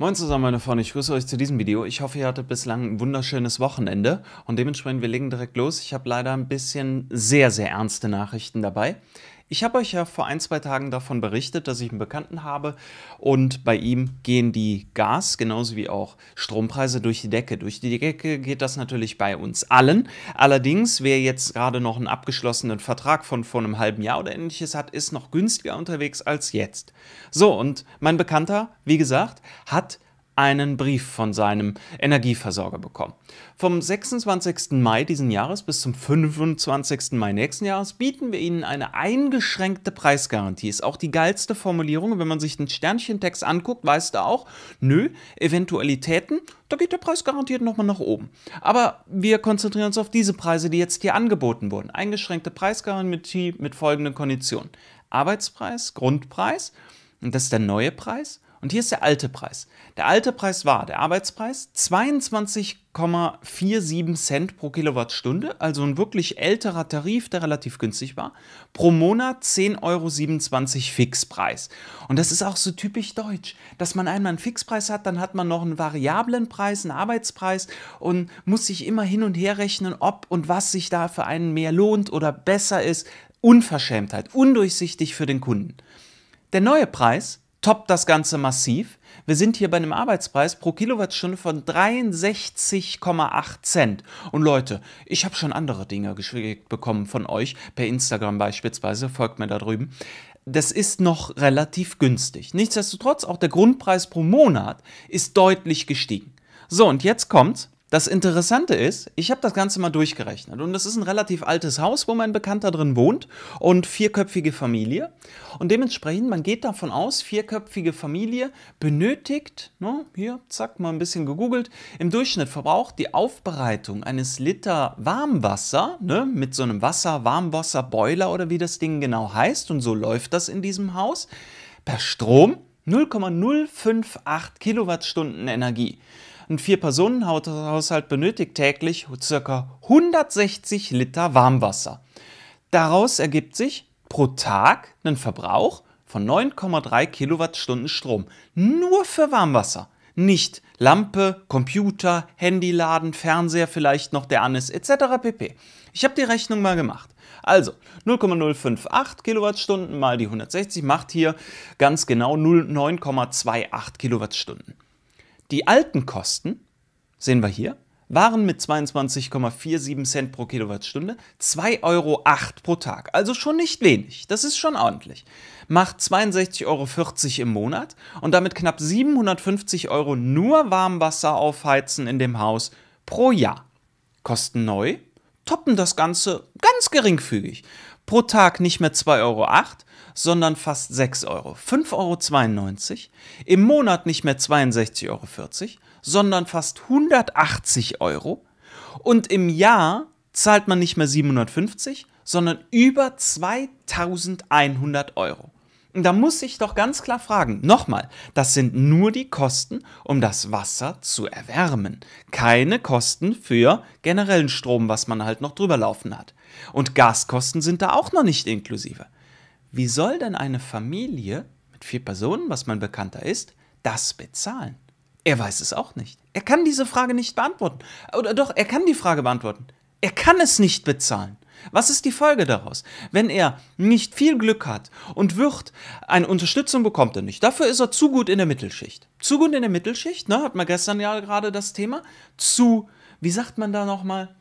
Moin zusammen meine Freunde, ich grüße euch zu diesem Video. Ich hoffe, ihr hattet bislang ein wunderschönes Wochenende und dementsprechend, wir legen direkt los. Ich habe leider ein bisschen sehr, sehr ernste Nachrichten dabei. Ich habe euch ja vor ein, zwei Tagen davon berichtet, dass ich einen Bekannten habe und bei ihm gehen die Gas genauso wie auch Strompreise durch die Decke. Durch die Decke geht das natürlich bei uns allen. Allerdings, wer jetzt gerade noch einen abgeschlossenen Vertrag von vor einem halben Jahr oder ähnliches hat, ist noch günstiger unterwegs als jetzt. So, und mein Bekannter, wie gesagt, hat einen Brief von seinem Energieversorger bekommen. Vom 26. Mai diesen Jahres bis zum 25. Mai nächsten Jahres bieten wir Ihnen eine eingeschränkte Preisgarantie. Ist auch die geilste Formulierung. Wenn man sich den Sternchentext anguckt, weißt du auch, nö, Eventualitäten, da geht der Preis garantiert nochmal nach oben. Aber wir konzentrieren uns auf diese Preise, die jetzt hier angeboten wurden. Eingeschränkte Preisgarantie mit folgenden Konditionen. Arbeitspreis, Grundpreis, und das ist der neue Preis, und hier ist der alte Preis. Der alte Preis war der Arbeitspreis 22,47 Cent pro Kilowattstunde, also ein wirklich älterer Tarif, der relativ günstig war. Pro Monat 10,27 Euro Fixpreis. Und das ist auch so typisch deutsch, dass man einmal einen Fixpreis hat, dann hat man noch einen variablen Preis, einen Arbeitspreis und muss sich immer hin und her rechnen, ob und was sich da für einen mehr lohnt oder besser ist. Unverschämtheit, undurchsichtig für den Kunden. Der neue Preis toppt das Ganze massiv. Wir sind hier bei einem Arbeitspreis pro Kilowattstunde von 63,8 Cent. Und Leute, ich habe schon andere Dinge geschickt bekommen von euch, per Instagram beispielsweise, folgt mir da drüben. Das ist noch relativ günstig. Nichtsdestotrotz, auch der Grundpreis pro Monat ist deutlich gestiegen. So, und jetzt kommt's. Das Interessante ist, ich habe das Ganze mal durchgerechnet und es ist ein relativ altes Haus, wo mein Bekannter drin wohnt und vierköpfige Familie und dementsprechend, man geht davon aus, vierköpfige Familie benötigt, ne, hier, zack, mal ein bisschen gegoogelt, im Durchschnitt verbraucht die Aufbereitung eines Liter Warmwasser, ne, mit so einem Wasser, Warmwasserboiler oder wie das Ding genau heißt und so läuft das in diesem Haus, per Strom 0,058 Kilowattstunden Energie. Ein Vier-Personen-Haushalt benötigt täglich ca. 160 Liter Warmwasser. Daraus ergibt sich pro Tag einen Verbrauch von 9,3 Kilowattstunden Strom. Nur für Warmwasser. Nicht Lampe, Computer, Handyladen, Fernseher vielleicht noch, der an ist, etc. pp. Ich habe die Rechnung mal gemacht. Also 0,058 Kilowattstunden mal die 160 macht hier ganz genau 9,28 Kilowattstunden. Die alten Kosten, sehen wir hier, waren mit 22,47 Cent pro Kilowattstunde 2,08 Euro pro Tag. Also schon nicht wenig. Das ist schon ordentlich. Macht 62,40 Euro im Monat und damit knapp 750 Euro nur Warmwasser aufheizen in dem Haus pro Jahr. Kosten neu toppen das Ganze ganz geringfügig. Pro Tag nicht mehr 2,08 Euro, sondern fast 6 Euro. 5,92 Euro, im Monat nicht mehr 62,40 Euro, sondern fast 180 Euro und im Jahr zahlt man nicht mehr 750, sondern über 2100 Euro. Und da muss ich doch ganz klar fragen, nochmal, das sind nur die Kosten, um das Wasser zu erwärmen. Keine Kosten für generellen Strom, was man halt noch drüber laufen hat. Und Gaskosten sind da auch noch nicht inklusive. Wie soll denn eine Familie mit vier Personen, was mein Bekannter ist, das bezahlen? Er weiß es auch nicht. Er kann diese Frage nicht beantworten. Oder doch, er kann die Frage beantworten. Er kann es nicht bezahlen. Was ist die Folge daraus? Wenn er nicht viel Glück hat und wird, eine Unterstützung bekommt er nicht. Dafür ist er zu gut in der Mittelschicht. Zu gut in der Mittelschicht, ne, hat man gestern ja gerade das Thema. Zu, wie sagt man da nochmal?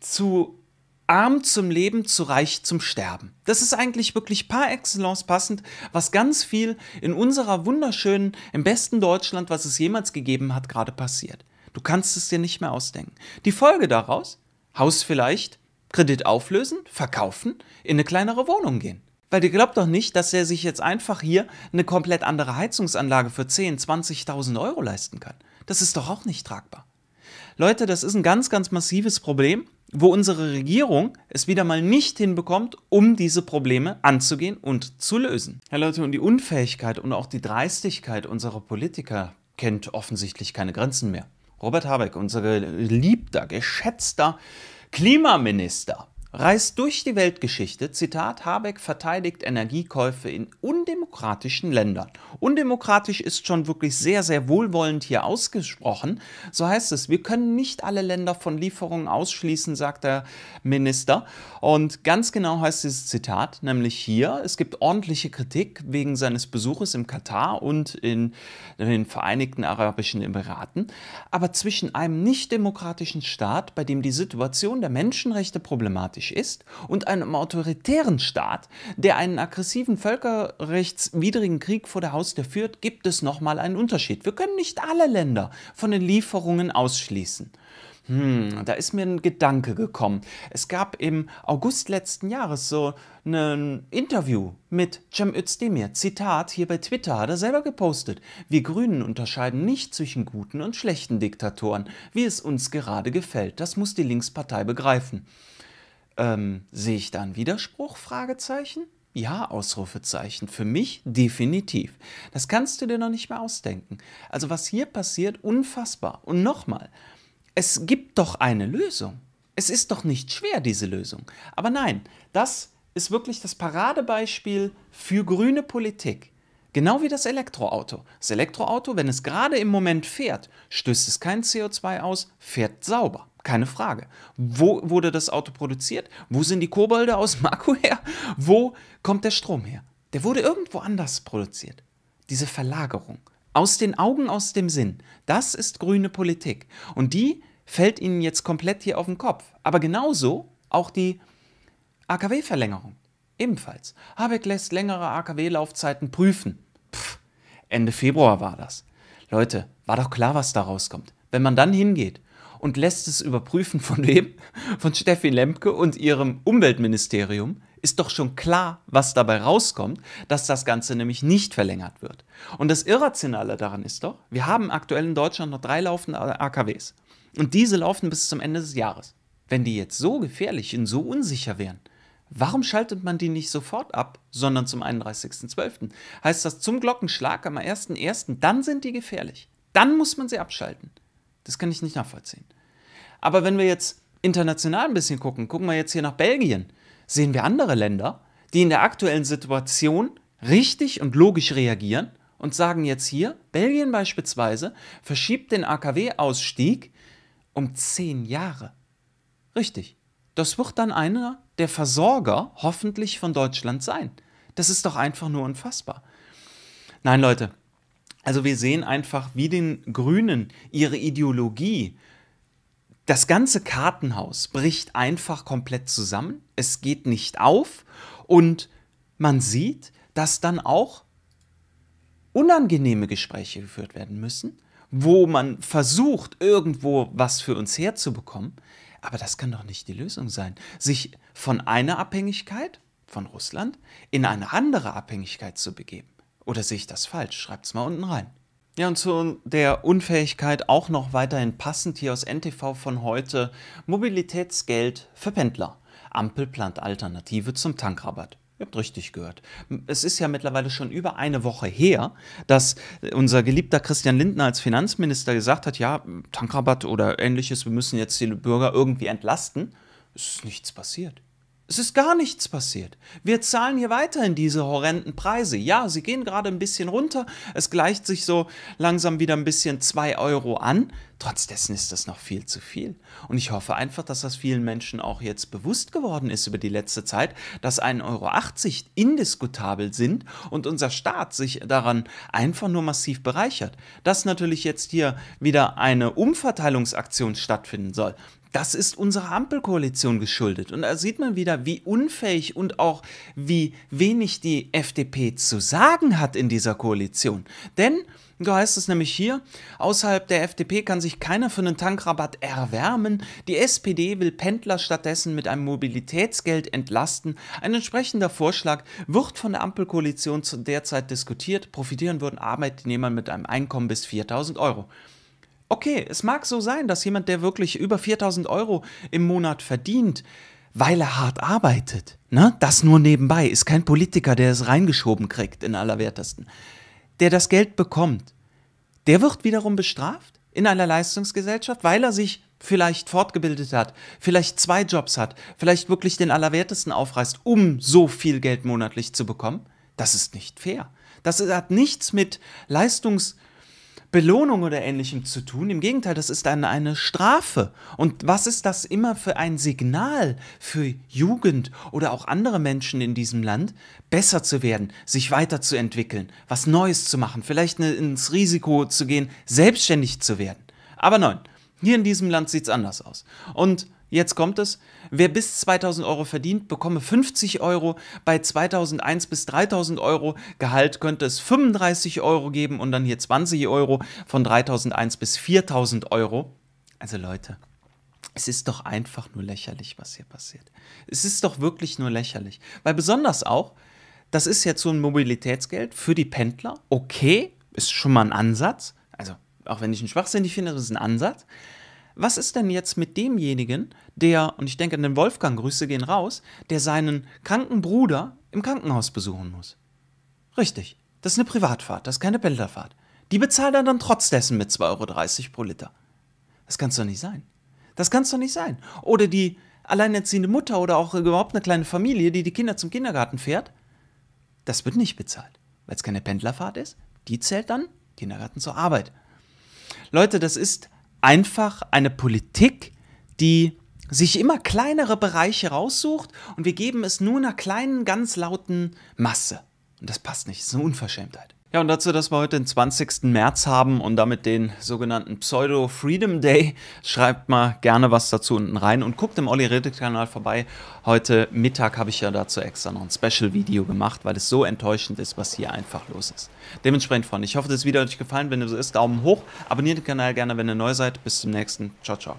Zu Arm zum Leben, zu reich zum Sterben. Das ist eigentlich wirklich par excellence passend, was ganz viel in unserer wunderschönen, im besten Deutschland, was es jemals gegeben hat, gerade passiert. Du kannst es dir nicht mehr ausdenken. Die Folge daraus? Haus vielleicht, Kredit auflösen, verkaufen, in eine kleinere Wohnung gehen. Weil dir glaubt doch nicht, dass er sich jetzt einfach hier eine komplett andere Heizungsanlage für 10, 20.000 Euro leisten kann. Das ist doch auch nicht tragbar. Leute, das ist ein ganz, ganz massives Problem wo unsere Regierung es wieder mal nicht hinbekommt, um diese Probleme anzugehen und zu lösen. Herr Leute, und die Unfähigkeit und auch die Dreistigkeit unserer Politiker kennt offensichtlich keine Grenzen mehr. Robert Habeck, unser geliebter, geschätzter Klimaminister, reist durch die Weltgeschichte. Zitat, Habeck verteidigt Energiekäufe in undemokratischen Ländern. Undemokratisch ist schon wirklich sehr, sehr wohlwollend hier ausgesprochen. So heißt es, wir können nicht alle Länder von Lieferungen ausschließen, sagt der Minister. Und ganz genau heißt dieses Zitat, nämlich hier, es gibt ordentliche Kritik wegen seines Besuches im Katar und in den Vereinigten Arabischen Emiraten. Aber zwischen einem nicht demokratischen Staat, bei dem die Situation der Menschenrechte problematisch unmoralisch ist und einem autoritären Staat, der einen aggressiven völkerrechtswidrigen Krieg vor der Haustür führt, gibt es nochmal einen Unterschied. Wir können nicht alle Länder von den Lieferungen ausschließen. Hm, da ist mir ein Gedanke gekommen. Es gab im August letzten Jahres so ein Interview mit Cem Özdemir. Zitat, hier bei Twitter hat er selber gepostet. Wir Grünen unterscheiden nicht zwischen guten und schlechten Diktatoren, wie es uns gerade gefällt. Das muss die Linkspartei begreifen. Ähm, sehe ich da einen Widerspruch? Fragezeichen? Ja, Ausrufezeichen. Für mich definitiv. Das kannst du dir noch nicht mehr ausdenken. Also was hier passiert, unfassbar. Und nochmal, es gibt doch eine Lösung. Es ist doch nicht schwer, diese Lösung. Aber nein, das ist wirklich das Paradebeispiel für grüne Politik. Genau wie das Elektroauto. Das Elektroauto, wenn es gerade im Moment fährt, stößt es kein CO2 aus, fährt sauber. Keine Frage. Wo wurde das Auto produziert? Wo sind die Kobolde aus dem Akku her? Wo kommt der Strom her? Der wurde irgendwo anders produziert. Diese Verlagerung. Aus den Augen, aus dem Sinn. Das ist grüne Politik. Und die fällt Ihnen jetzt komplett hier auf den Kopf. Aber genauso auch die AKW-Verlängerung. Ebenfalls. Habeck lässt längere AKW-Laufzeiten prüfen. Pff, Ende Februar war das. Leute, war doch klar, was da rauskommt. Wenn man dann hingeht und lässt es überprüfen von wem? Von Steffi Lemke und ihrem Umweltministerium. Ist doch schon klar, was dabei rauskommt, dass das Ganze nämlich nicht verlängert wird. Und das Irrationale daran ist doch, wir haben aktuell in Deutschland noch drei laufende AKWs. Und diese laufen bis zum Ende des Jahres. Wenn die jetzt so gefährlich und so unsicher wären, warum schaltet man die nicht sofort ab, sondern zum 31.12.? Heißt das zum Glockenschlag am 1.1., dann sind die gefährlich. Dann muss man sie abschalten. Das kann ich nicht nachvollziehen. Aber wenn wir jetzt international ein bisschen gucken, gucken wir jetzt hier nach Belgien, sehen wir andere Länder, die in der aktuellen Situation richtig und logisch reagieren und sagen jetzt hier, Belgien beispielsweise verschiebt den AKW-Ausstieg um zehn Jahre. Richtig. Das wird dann einer der Versorger hoffentlich von Deutschland sein. Das ist doch einfach nur unfassbar. Nein, Leute, also wir sehen einfach, wie den Grünen ihre Ideologie, das ganze Kartenhaus bricht einfach komplett zusammen, es geht nicht auf und man sieht, dass dann auch unangenehme Gespräche geführt werden müssen, wo man versucht, irgendwo was für uns herzubekommen. Aber das kann doch nicht die Lösung sein. Sich von einer Abhängigkeit, von Russland, in eine andere Abhängigkeit zu begeben. Oder sehe ich das falsch? Schreibt es mal unten rein. Ja, und zu der Unfähigkeit auch noch weiterhin passend hier aus NTV von heute: Mobilitätsgeld für Pendler. Ampel plant Alternative zum Tankrabatt. Ihr habt richtig gehört. Es ist ja mittlerweile schon über eine Woche her, dass unser geliebter Christian Lindner als Finanzminister gesagt hat, ja, Tankrabatt oder ähnliches, wir müssen jetzt die Bürger irgendwie entlasten. Es ist nichts passiert. Es ist gar nichts passiert. Wir zahlen hier weiterhin diese horrenden Preise. Ja, sie gehen gerade ein bisschen runter. Es gleicht sich so langsam wieder ein bisschen 2 Euro an. Trotzdessen ist das noch viel zu viel. Und ich hoffe einfach, dass das vielen Menschen auch jetzt bewusst geworden ist über die letzte Zeit, dass 1,80 Euro indiskutabel sind und unser Staat sich daran einfach nur massiv bereichert. Dass natürlich jetzt hier wieder eine Umverteilungsaktion stattfinden soll, das ist unserer Ampelkoalition geschuldet. Und da sieht man wieder, wie unfähig und auch wie wenig die FDP zu sagen hat in dieser Koalition. Denn so heißt es nämlich hier, außerhalb der FDP kann sich keiner für einen Tankrabatt erwärmen. Die SPD will Pendler stattdessen mit einem Mobilitätsgeld entlasten. Ein entsprechender Vorschlag wird von der Ampelkoalition derzeit diskutiert. Profitieren würden Arbeitnehmer mit einem Einkommen bis 4000 Euro. Okay, es mag so sein, dass jemand, der wirklich über 4000 Euro im Monat verdient, weil er hart arbeitet, ne? das nur nebenbei, ist kein Politiker, der es reingeschoben kriegt in allerwertesten, der das Geld bekommt, der wird wiederum bestraft in einer Leistungsgesellschaft, weil er sich vielleicht fortgebildet hat, vielleicht zwei Jobs hat, vielleicht wirklich den Allerwertesten aufreißt, um so viel Geld monatlich zu bekommen. Das ist nicht fair. Das hat nichts mit Leistungs- Belohnung oder ähnlichem zu tun. Im Gegenteil, das ist dann eine Strafe. Und was ist das immer für ein Signal für Jugend oder auch andere Menschen in diesem Land, besser zu werden, sich weiterzuentwickeln, was Neues zu machen, vielleicht ne, ins Risiko zu gehen, selbstständig zu werden. Aber nein, hier in diesem Land sieht es anders aus. Und Jetzt kommt es. Wer bis 2000 Euro verdient, bekomme 50 Euro. Bei 2001 bis 3000 Euro Gehalt könnte es 35 Euro geben und dann hier 20 Euro von 3001 bis 4000 Euro. Also Leute, es ist doch einfach nur lächerlich, was hier passiert. Es ist doch wirklich nur lächerlich. Weil besonders auch, das ist jetzt so ein Mobilitätsgeld für die Pendler. Okay, ist schon mal ein Ansatz. Also, auch wenn ich einen Schwachsinn nicht finde, das ist ein Ansatz was ist denn jetzt mit demjenigen, der, und ich denke an den Wolfgang, Grüße gehen raus, der seinen kranken Bruder im Krankenhaus besuchen muss? Richtig, das ist eine Privatfahrt, das ist keine Pendlerfahrt. Die bezahlt er dann trotz mit 2,30 Euro pro Liter. Das kann es doch nicht sein. Das kann es doch nicht sein. Oder die alleinerziehende Mutter oder auch überhaupt eine kleine Familie, die die Kinder zum Kindergarten fährt, das wird nicht bezahlt, weil es keine Pendlerfahrt ist. Die zählt dann Kindergarten zur Arbeit. Leute, das ist einfach eine Politik, die sich immer kleinere Bereiche raussucht und wir geben es nur einer kleinen, ganz lauten Masse. Und das passt nicht, das ist eine Unverschämtheit. Ja, und dazu, dass wir heute den 20. März haben und damit den sogenannten Pseudo-Freedom Day, schreibt mal gerne was dazu unten rein und guckt im Olli Redet-Kanal vorbei. Heute Mittag habe ich ja dazu extra noch ein Special-Video gemacht, weil es so enttäuschend ist, was hier einfach los ist. Dementsprechend, Freunde, ich hoffe, das Video hat euch gefallen. Wenn es so ist, Daumen hoch, abonniert den Kanal gerne, wenn ihr neu seid. Bis zum nächsten. Ciao, ciao.